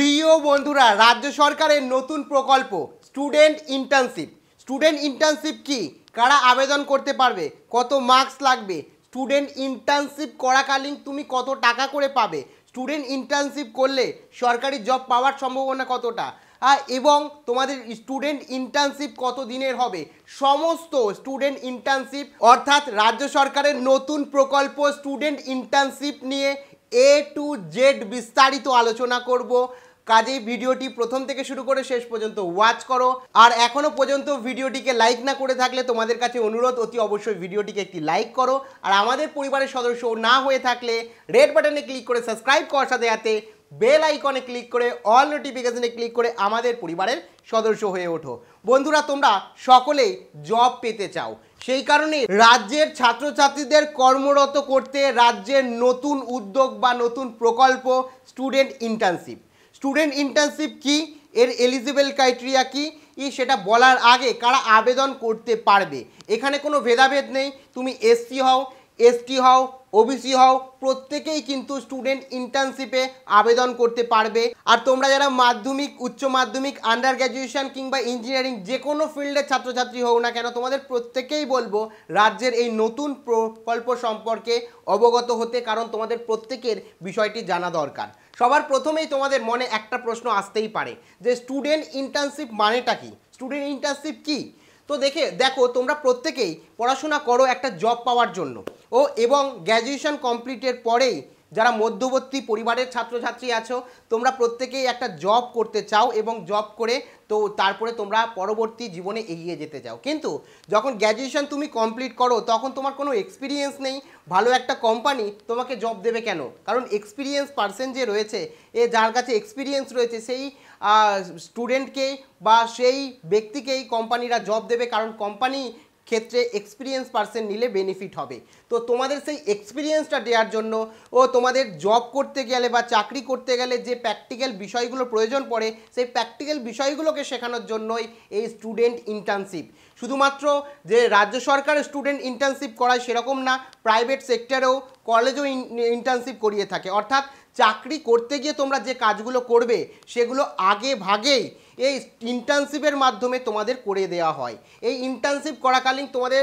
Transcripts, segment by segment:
প্রিয় বন্ধুরা রাজ্য সরকারের নতুন প্রকল্প স্টুডেন্ট ইন্টার্নশিপ স্টুডেন্ট ইন্টার্নশিপ কি কারা আবেদন করতে পারবে কত মার্কস লাগবে স্টুডেন্ট ইন্টার্নশিপ করাকালীন তুমি কত টাকা করে পাবে স্টুডেন্ট ইন্টার্নশিপ করলে সরকারি জব পাওয়ার সম্ভাবনা কতটা এবং তোমাদের স্টুডেন্ট ইন্টার্নশিপ কত দিনের হবে সমস্ত স্টুডেন্ট ইন্টার্নশিপ অর্থাৎ রাজ্য সরকারের নতুন প্রকল্প স্টুডেন্ট ইন্টার্নশিপ নিয়ে এ টু জেড বিস্তারিত আলোচনা করব কাজেই ভিডিওটি প্রথম থেকে শুরু করে শেষ পর্যন্ত ওয়াচ করো আর এখনো পর্যন্ত ভিডিওটিকে লাইক না করে থাকলে তোমাদের কাছে অনুরোধ অতি অবশ্যই ভিডিওটিকে একটি লাইক করো আর আমাদের পরিবারের সদস্য না হয়ে থাকলে রেড বাটনে ক্লিক করে সাবস্ক্রাইব করার সাথে সাথে বেল আইকনে ক্লিক করে অল নোটিফিকেশানে ক্লিক করে আমাদের পরিবারের সদস্য হয়ে ওঠো বন্ধুরা তোমরা সকলেই জব পেতে চাও সেই কারণে রাজ্যের ছাত্রছাত্রীদের কর্মরত করতে রাজ্যের নতুন উদ্যোগ বা নতুন প্রকল্প স্টুডেন্ট ইন্টার্নশিপ স্টুডেন্ট ইন্টার্নশিপ কি এর এলিজিবল ক্রাইটেরিয়া কি ই সেটা বলার আগে কারা আবেদন করতে পারবে এখানে কোনো ভেদাভেদ নেই তুমি এসসি হও এসটি হও ওবিসি হও প্রত্যেকেই কিন্তু স্টুডেন্ট ইন্টার্নশিপে আবেদন করতে পারবে আর তোমরা যারা মাধ্যমিক উচ্চ মাধ্যমিক আন্ডার গ্র্যাজুয়েশন কিংবা ইঞ্জিনিয়ারিং যে কোনো ফিল্ডের ছাত্রছাত্রী হও না কেন তোমাদের প্রত্যেকেই বলবো রাজ্যের এই নতুন প্রকল্প সম্পর্কে অবগত হতে কারণ তোমাদের প্রত্যেকের বিষয়টি জানা দরকার সবার প্রথমেই তোমাদের মনে একটা প্রশ্ন আসতেই পারে যে স্টুডেন্ট ইন্টার্নশিপ মানেটা কি স্টুডেন্ট ইন্টার্নশিপ কী তো দেখে দেখো তোমরা প্রত্যেকেই পড়াশোনা করো একটা জব পাওয়ার জন্য ও এবং গ্র্যাজুয়েশন কমপ্লিটের পরেই যারা মধ্যবর্তী পরিবারের ছাত্রছাত্রী আছো তোমরা প্রত্যেকেই একটা জব করতে চাও এবং জব করে তো তারপরে তোমরা পরবর্তী জীবনে এগিয়ে যেতে চাও কিন্তু যখন গ্র্যাজুয়েশন তুমি কমপ্লিট করো তখন তোমার কোনো এক্সপিরিয়েন্স নেই ভালো একটা কোম্পানি তোমাকে জব দেবে কেন কারণ এক্সপিরিয়েন্স পার্সন যে রয়েছে এ যার কাছে এক্সপিরিয়েন্স রয়েছে সেই স্টুডেন্টকে বা সেই ব্যক্তিকেই কোম্পানিরা জব দেবে কারণ কোম্পানি ক্ষেত্রে এক্সপিরিয়েন্স পার্সেন্ট নিলে বেনিফিট হবে তো তোমাদের সেই এক্সপিরিয়েন্সটা দেওয়ার জন্য ও তোমাদের জব করতে গেলে বা চাকরি করতে গেলে যে প্র্যাকটিক্যাল বিষয়গুলো প্রয়োজন পড়ে সেই প্র্যাকটিক্যাল বিষয়গুলোকে শেখানোর জন্যই এই স্টুডেন্ট ইন্টার্নশিপ শুধুমাত্র যে রাজ্য সরকার স্টুডেন্ট ইন্টার্নশিপ করায় সেরকম না প্রাইভেট সেক্টরেও কলেজও ইন্টার্নশিপ করিয়ে থাকে অর্থাৎ চাকরি করতে গিয়ে তোমরা যে কাজগুলো করবে সেগুলো আগে ভাগেই এই ইন্টার্নশিপের মাধ্যমে তোমাদের করে দেওয়া হয় এই ইন্টার্নশিপ করাকালীন তোমাদের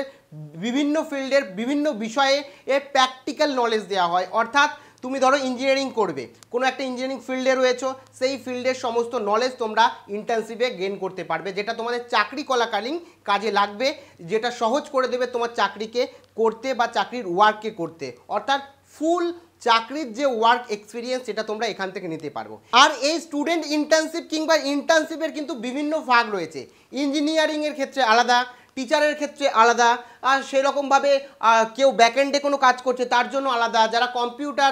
বিভিন্ন ফিল্ডের বিভিন্ন বিষয়ে এ প্র্যাকটিক্যাল নলেজ দেওয়া হয় অর্থাৎ তুমি ধরো ইঞ্জিনিয়ারিং করবে কোনো একটা ইঞ্জিনিয়ারিং ফিল্ডে রয়েছো সেই ফিল্ডের সমস্ত নলেজ তোমরা ইন্টার্নশিপে গেন করতে পারবে যেটা তোমাদের চাকরি কলাকালীন কাজে লাগবে যেটা সহজ করে দেবে তোমার চাকরিকে করতে বা চাকরির ওয়ার্ককে করতে অর্থাৎ ফুল চাকরির যে ওয়ার্ক এক্সপিরিয়েন্স সেটা তোমরা এখান থেকে নিতে পারবো আর এই স্টুডেন্ট ইন্টার্নশিপ কিংবা ইন্টার্নশিপের কিন্তু বিভিন্ন ভাগ রয়েছে ইঞ্জিনিয়ারিংয়ের ক্ষেত্রে আলাদা টিচারের ক্ষেত্রে আলাদা আর সেরকমভাবে কেউ ব্যাকএন্ডে কোনো কাজ করছে তার জন্য আলাদা যারা কম্পিউটার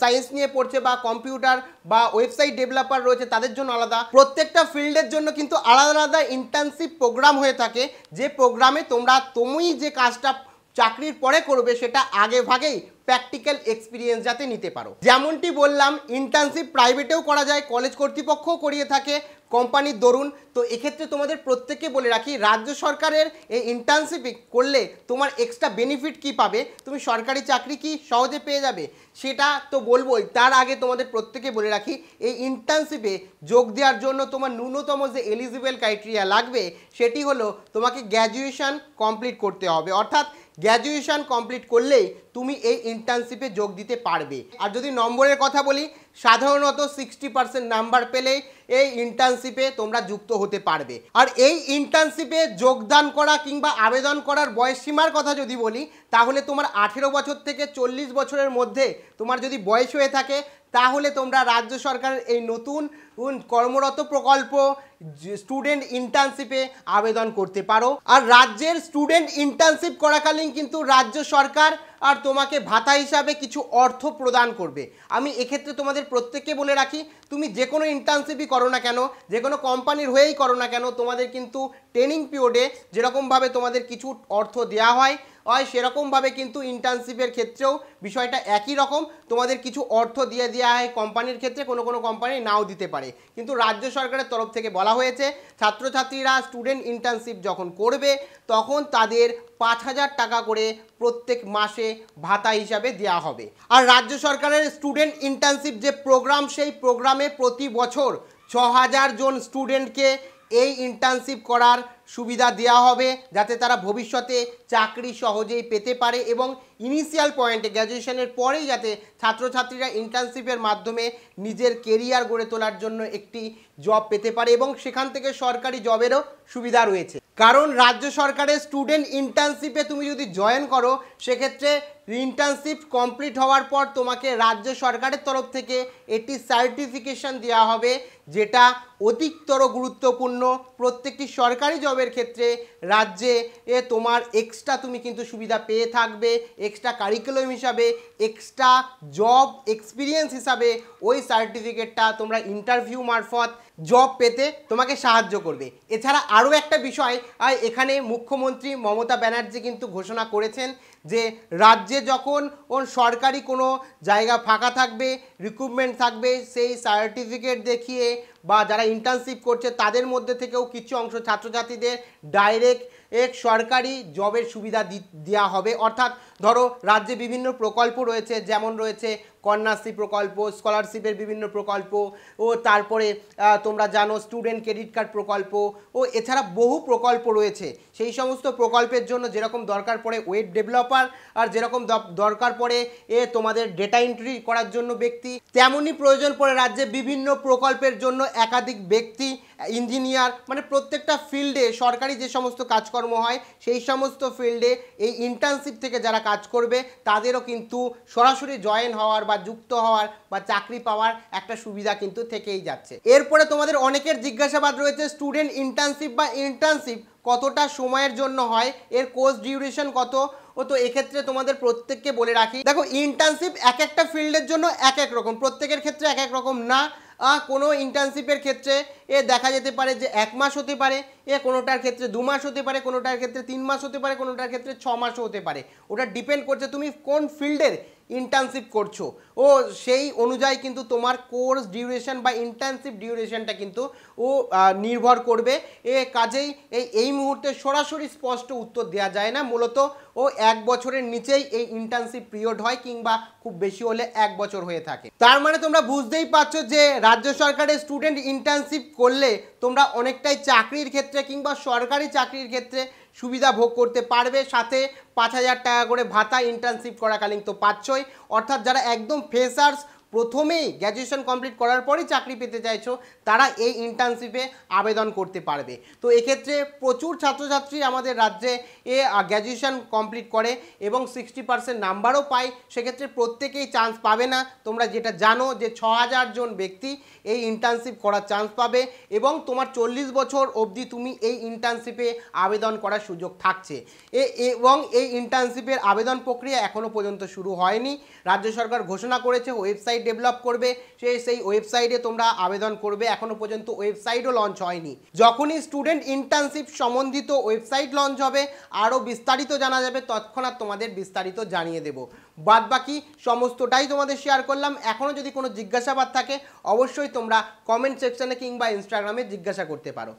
সায়েন্স নিয়ে পড়ছে বা কম্পিউটার বা ওয়েবসাইট ডেভেলপার রয়েছে তাদের জন্য আলাদা প্রত্যেকটা ফিল্ডের জন্য কিন্তু আলাদা আলাদা ইন্টার্নশিপ প্রোগ্রাম হয়ে থাকে যে প্রোগ্রামে তোমরা তুমি যে কাজটা চাকরির পরে করবে সেটা আগে ভাগেই প্র্যাকটিক্যাল এক্সপিরিয়েন্স যাতে নিতে পারো যেমনটি বললাম ইন্টার্নশিপ প্রাইভেটেও করা যায় কলেজ কর্তৃপক্ষও করিয়ে থাকে কোম্পানির দরুন তো এক্ষেত্রে তোমাদের প্রত্যেককে বলে রাখি রাজ্য সরকারের এই ইন্টার্নশিপ করলে তোমার এক্সট্রা বেনিফিট কি পাবে তুমি সরকারি চাকরি কি সহজে পেয়ে যাবে সেটা তো বলবোই তার আগে তোমাদের প্রত্যেকে বলে রাখি এই ইন্টার্নশিপে যোগ দেওয়ার জন্য তোমার ন্যূনতম যে এলিজিবল ক্রাইটেরিয়া লাগবে সেটি হলো তোমাকে গ্র্যাজুয়েশান কমপ্লিট করতে হবে অর্থাৎ গ্র্যাজুয়েশন কমপ্লিট করলেই তুমি এই ইন্টার্নশিপে যোগ দিতে পারবে আর যদি নম্বরের কথা বলি সাধারণত সিক্সটি পার্সেন্ট নাম্বার পেলেই এই ইন্টার্নশিপে তোমরা যুক্ত হতে পারবে আর এই ইন্টার্নশিপে যোগদান করা কিংবা আবেদন করার বয়সসীমার কথা যদি বলি তাহলে তোমার আঠেরো বছর থেকে চল্লিশ বছরের মধ্যে তোমার যদি বয়স হয়ে থাকে তাহলে তোমরা রাজ্য সরকারের এই নতুন কর্মরত প্রকল্প স্টুডেন্ট ইন্টার্নশিপে আবেদন করতে পারো আর রাজ্যের স্টুডেন্ট ইন্টার্নশিপ করাকালীন কিন্তু রাজ্য সরকার আর তোমাকে ভাতা হিসাবে কিছু অর্থ প্রদান করবে আমি এক্ষেত্রে তোমাদের প্রত্যেককে বলে রাখি তুমি যে কোনো ইন্টার্নশিপই করো না কেন যে কোনো কোম্পানির হয়েই করো না কেন তোমাদের কিন্তু ট্রেনিং পিরিয়ডে যেরকমভাবে তোমাদের কিছু অর্থ দেওয়া হয় হয় সেরকমভাবে কিন্তু ইন্টার্নশিপের ক্ষেত্রেও বিষয়টা একই রকম তোমাদের কিছু অর্থ দিয়ে দেওয়া হয় কোম্পানির ক্ষেত্রে কোনো কোনো কোম্পানি নাও দিতে পারে কিন্তু রাজ্য সরকারের তরফ থেকে বলা হয়েছে ছাত্রছাত্রীরা স্টুডেন্ট ইন্টার্নশিপ যখন করবে তখন তাদের পাঁচ হাজার টাকা করে প্রত্যেক মাসে ভাতা হিসাবে দেওয়া হবে আর রাজ্য সরকারের স্টুডেন্ট ইন্টার্নশিপ যে প্রোগ্রাম সেই প্রোগ্রামে প্রতি বছর ছ হাজার জন স্টুডেন্টকে এই ইন্টার্নশিপ করার সুবিধা দেওয়া হবে যাতে তারা ভবিষ্যতে চাকরি সহজেই পেতে পারে এবং ইনিশিয়াল পয়েন্টে গ্র্যাজুয়েশনের পরেই যাতে ছাত্রছাত্রীরা ইন্টার্নশিপের মাধ্যমে নিজের কেরিয়ার গড়ে তোলার জন্য একটি জব পেতে পারে এবং সেখান থেকে সরকারি জবেরও সুবিধা রয়েছে কারণ রাজ্য সরকারের স্টুডেন্ট ইন্টার্নশিপে তুমি যদি জয়েন করো সেক্ষেত্রে ইন্টার্নশিপ কমপ্লিট হওয়ার পর তোমাকে রাজ্য সরকারের তরফ থেকে একটি সার্টিফিকেশন দেওয়া হবে যেটা অধিকতর গুরুত্বপূর্ণ প্রত্যেকটি সরকারি জব উৎসবের ক্ষেত্রে রাজ্যে এ তোমার এক্সট্রা তুমি কিন্তু সুবিধা পেয়ে থাকবে এক্সট্রা কারিকুলাম হিসাবে এক্সট্রা জব এক্সপিরিয়েন্স হিসাবে ওই সার্টিফিকেটটা তোমরা ইন্টারভিউ মারফত জব পেতে তোমাকে সাহায্য করবে এছাড়া আরও একটা বিষয় এখানে মুখ্যমন্ত্রী মমতা ব্যানার্জি কিন্তু ঘোষণা করেছেন যে রাজ্যে যখন সরকারি কোনো জায়গা ফাঁকা থাকবে রিক্রুটমেন্ট থাকবে সেই সার্টিফিকেট দেখিয়ে বা যারা ইন্টার্নশিপ করছে তাদের মধ্যে থেকেও কিছু অংশ ছাত্রছাত্রীদের ডাইরেক্ট এক সরকারি জবের সুবিধা দেওয়া হবে অর্থাৎ ধরো রাজ্যে বিভিন্ন প্রকল্প রয়েছে যেমন রয়েছে কন্যাশ্রী প্রকল্প স্কলারশিপের বিভিন্ন প্রকল্প ও তারপরে তোমরা জানো স্টুডেন্ট ক্রেডিট কার্ড প্রকল্প ও এছাড়া বহু প্রকল্প রয়েছে সেই সমস্ত প্রকল্পের জন্য যেরকম দরকার পড়ে ওয়েব ডেভেলপার আর যেরকম দরকার পড়ে এ তোমাদের ডেটা এন্ট্রি করার জন্য ব্যক্তি তেমনই প্রয়োজন পড়ে রাজ্যে বিভিন্ন প্রকল্পের জন্য একাধিক ব্যক্তি ইঞ্জিনিয়ার মানে প্রত্যেকটা ফিল্ডে সরকারি যে সমস্ত কাজকর্ম হয় সেই সমস্ত ফিল্ডে এই ইন্টার্নশিপ থেকে যারা কাজ করবে তাদেরও কিন্তু সরাসরি জয়েন হওয়ার বা বা যুক্ত হওয়ার বা চাকরি পাওয়ার একটা সুবিধা কিন্তু থেকেই যাচ্ছে এরপরে তোমাদের অনেকের জিজ্ঞাসাবাদ রয়েছে স্টুডেন্ট ইন্টার্নশিপ বা ইন্টার্নশিপ কতটা সময়ের জন্য হয় এর কোর্স ডিউরেশন কত ও তো এক্ষেত্রে তোমাদের প্রত্যেককে বলে রাখি দেখো ইন্টার্নশিপ এক একটা ফিল্ডের জন্য এক এক রকম প্রত্যেকের ক্ষেত্রে এক এক রকম না কোনো ইন্টার্নশিপের ক্ষেত্রে এ দেখা যেতে পারে যে এক মাস হতে পারে এ কোনোটার ক্ষেত্রে দু মাস হতে পারে কোনোটার ক্ষেত্রে তিন মাস হতে পারে কোনোটার ক্ষেত্রে ছ মাসও হতে পারে ওটা ডিপেন্ড করছে তুমি কোন ফিল্ডের ইন্টার্নশিপ করছো ও সেই অনুযায়ী কিন্তু তোমার কোর্স ডিউরেশন বা ইন্টার্নশিপ ডিউরেশনটা কিন্তু ও নির্ভর করবে এ কাজেই এই এই মুহূর্তে সরাসরি স্পষ্ট উত্তর দেওয়া যায় না মূলত ও এক বছরের নিচেই এই ইন্টার্নশিপ পিরিয়ড হয় কিংবা খুব বেশি হলে এক বছর হয়ে থাকে তার মানে তোমরা বুঝতেই পারছো যে রাজ্য সরকারের স্টুডেন্ট ইন্টার্নশিপ করলে তোমরা অনেকটাই চাকরির ক্ষেত্রে কিংবা সরকারি চাকরির ক্ষেত্রে সুবিধা ভোগ করতে পারবে সাথে পাঁচ হাজার টাকা করে ভাতা ইন্টার্নশিপ করাকালীন তো পাচ্ছই অর্থাৎ যারা একদম ফ্রেশার্স প্রথমেই গ্র্যাজুয়েশন কমপ্লিট করার পরেই চাকরি পেতে চাইছো তারা এই ইন্টার্নশিপে আবেদন করতে পারবে তো এক্ষেত্রে প্রচুর ছাত্রছাত্রী আমাদের রাজ্যে এ গ্র্যাজুয়েশন কমপ্লিট করে এবং সিক্সটি পার্সেন্ট নাম্বারও পায় সেক্ষেত্রে প্রত্যেকেই চান্স পাবে না তোমরা যেটা জানো যে ছ জন ব্যক্তি এই ইন্টার্নশিপ করার চান্স পাবে এবং তোমার চল্লিশ বছর অবধি তুমি এই ইন্টার্নশিপে আবেদন করার সুযোগ থাকছে এবং এই ইন্টার্নশিপের আবেদন প্রক্রিয়া এখনও পর্যন্ত শুরু হয়নি রাজ্য সরকার ঘোষণা করেছে ওয়েবসাইট ওয়েবসাইট ডেভেলপ করবে সে সেই ওয়েবসাইটে তোমরা আবেদন করবে এখনও পর্যন্ত ওয়েবসাইটও লঞ্চ হয়নি যখনই স্টুডেন্ট ইন্টার্নশিপ সম্বন্ধিত ওয়েবসাইট লঞ্চ হবে আরও বিস্তারিত জানা যাবে তৎক্ষণাৎ তোমাদের বিস্তারিত জানিয়ে দেব বাদ বাকি সমস্তটাই তোমাদের শেয়ার করলাম এখনও যদি কোনো জিজ্ঞাসাবাদ থাকে অবশ্যই তোমরা কমেন্ট সেকশানে কিংবা ইনস্টাগ্রামে জিজ্ঞাসা করতে পারো